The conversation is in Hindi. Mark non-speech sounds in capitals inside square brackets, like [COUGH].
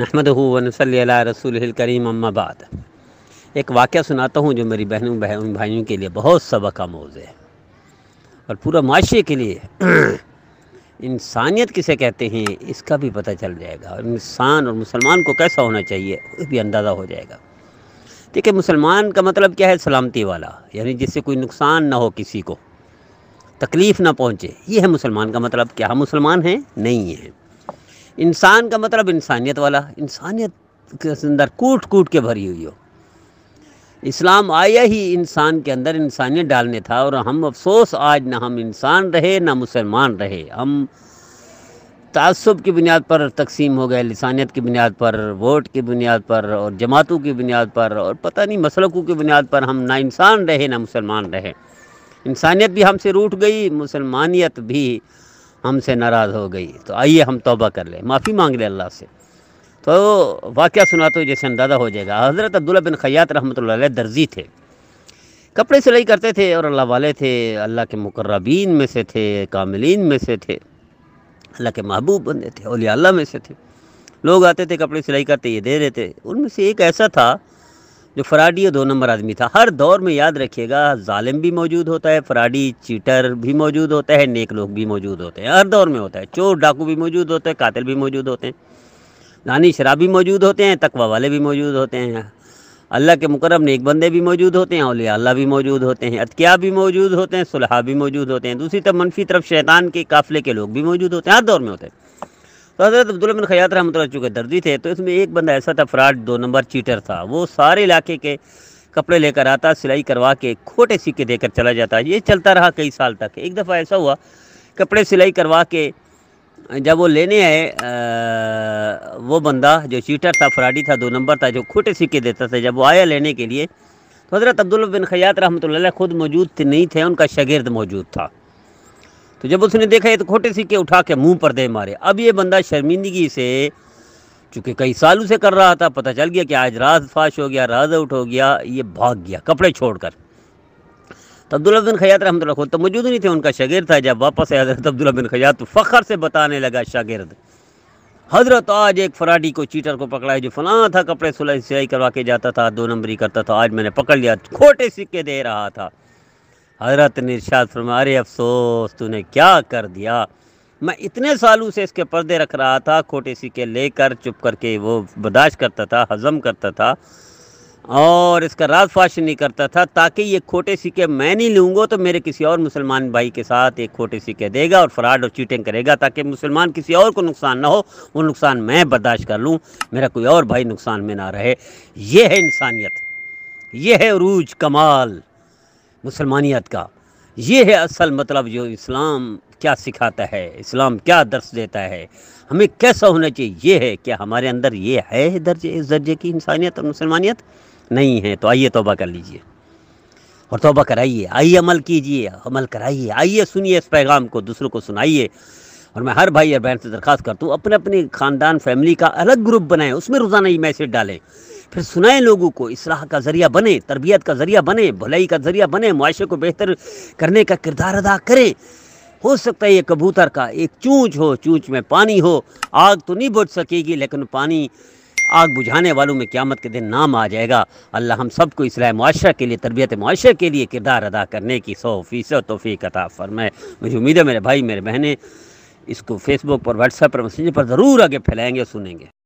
नहमद वनसल रसूल करीम अम्माबाद एक वाक़ सुनाता हूँ जो मेरी बहनों बहन भाइयों के लिए बहुत सबक का मौज़ है और पूरा माशरे के लिए [CLEARS THROAT] इंसानियत किसे कहते हैं इसका भी पता चल जाएगा और इंसान और मुसलमान को कैसा होना चाहिए भी अंदाज़ा हो जाएगा देखिए मुसलमान का मतलब क्या है सलामती वाला यानी जिससे कोई नुकसान ना हो किसी को तकलीफ़ ना पहुँचे ये है मुसलमान का मतलब क्या हम मुसलमान हैं नहीं हैं इंसान का मतलब इंसानियत वाला इंसानियत के अंदर कूट कूट के भरी हुई हो इस्लाम आया ही इंसान के अंदर इंसानियत डालने था और हम अफसोस आज ना हम इंसान रहे ना मुसलमान रहे हम तसब की बुनियाद पर तकसीम हो गए लसानियत की बुनियाद पर वोट की बुनियाद पर और जमातों की बुनियाद पर और पता नहीं मसलकों की बुनियाद पर हम ना इंसान रहे ना मुसलमान रहे इंसानियत भी हमसे रूठ गई मुसलमानियत भी हमसे नाराज़ हो गई तो आइए हम तोबा कर ले माफ़ी मांग लें अल्लाह से तो वाक़ सुना तो जैसे अंदाज़ा हो जाएगा हज़रत अब्दुल्ला बिन खयात रहमत दर्जी थे कपड़े सिलाई करते थे और अल्लाह वाले थे अल्लाह के मुकर्रबीन में से थे कामिलीन में से थे अल्लाह के महबूब बंदे थे अलिया में से थे लोग आते थे कपड़े सिलाई करते ये दे रहे थे उनमें से एक ऐसा था जो फराडी है दो नंबर आदमी था हर दौर में याद रखिएगा ालिम भी मौजूद होता है फराडी चीटर भी मौजूद होता है नेक लोग भी मौजूद होते हैं हर दौर में होता है चोर डाकू भी मौजूद होते हैं कातिल भी मौजूद होते हैं नानी भी मौजूद होते हैं तकवा वाले भी मौजूद होते हैं अल्लाह के मुकरम नेक बंदे भी मौजूद होते हैं अलिया अल्लाह भी मौजूद होते हैं अतकिया भी मौजूद होते हैं सुलह भी मौजूद होते हैं दूसरी तरफ मनफी तरफ शैतान के काफ़िले के लोग भी मौजूद होते हैं हर दौर में होते हैं तो हज़रत अब्दुल बिन खयात रहमत चूँकि दर्दी थे तो इसमें एक बंदा ऐसा था फ्राड दो नंबर चीटर था वो सारे इलाके के कपड़े लेकर आता सिलाई करवा के खोटे सिक्के देकर चला जाता ये चलता रहा कई साल तक एक दफ़ा ऐसा हुआ कपड़े सिलाई करवा के जब वो लेने आए वो बंदा जो चीटर था फ्राडी था दो नंबर था जो खोटे सिक्के देता था जब वो आया लेने के लिए तो हज़रत अब्दुल बिन खयात रहमत खुद मौजूद नहीं थे उनका शागिर्द मौजूद था तो जब उसने देखा ये तो खोटे सिक्के उठा के मुंह पर दे मारे अब ये बंदा शर्मिंदगी से चूंकि कई सालों से कर रहा था पता चल गया कि आज राज फाश हो गया राज आउट हो गया ये भाग गया कपड़े छोड़कर तो अब्दुल्ला बिन खयात रहमत खुद तो मौजूद नहीं थे उनका शगिर था जब वापस आया हजरत अब्दुल्ला बिन खयात तो फ़ख्र से बताने लगा शागिर्द हजरत आज एक फराडी को चीटर को पकड़ा है जो फलाना था कपड़े सुलाई सिलाई करवा के जाता था दो नंबरी करता था आज मैंने पकड़ लिया खोटे सिक्के दे रहा था हज़रत ने इर्शाद फरमारे अफसोस तूने क्या कर दिया मैं इतने सालों से इसके पर्दे रख रहा था खोटे सिक्के लेकर चुप करके वो बर्दाश्त करता था हज़म करता था और इसका राज फाश नहीं करता था ताकि ये खोटे सिक्के मैं नहीं लूँगा तो मेरे किसी और मुसलमान भाई के साथ एक खोटे सिक्के देगा और फ्रॉड और चीटिंग करेगा ताकि मुसलमान किसी और को नुकसान ना हो वो नुकसान मैं बर्दाश्त कर लूँ मेरा कोई और भाई नुकसान में ना रहे ये है इंसानियत ये है रूज कमाल मुसलमानियत का ये है असल मतलब जो इस्लाम क्या सिखाता है इस्लाम क्या दर्श देता है हमें कैसा होना चाहिए ये है कि हमारे अंदर ये है दर्जे इस दर्जे की इंसानियत और मुसलमानियत नहीं है तो आइए तोबा कर लीजिए और तोबा कराइए आइए अमल कीजिए अमल कराइए आइए सुनिए इस पैगाम को दूसरों को सुनाइए और मैं हर भाई और बहन से दरख्वास्त करता हूँ अपने अपने ख़ानदान फैमिली का अलग ग्रुप बनाएं उसमें रोज़ाना ये मैसेज डालें फिर सुनाएं लोगों को इसलाह का ज़रिया बने तरबियत का ज़रिया बने भलाई का ज़रिया बने मुआशे को बेहतर करने का किरदार अदा करें हो सकता है ये कबूतर का एक चूच हो चूच में पानी हो आग तो नहीं बुझ सकेगी लेकिन पानी आग बुझाने वालों में क्यामत के दिन नाम आ जाएगा अल्लाह हम सबको इसलाह मुआशरा के लिए तरबियत मुआरे के लिए किरदार अदा करने की सौ फीसद तोफ़ी कता फरमाए मुझे उम्मीद है मेरे भाई मेरे बहनें इसको फेसबुक पर व्हाट्सएप पर मैसेंजर पर ज़रूर आगे फैलाएँगे सुनेंगे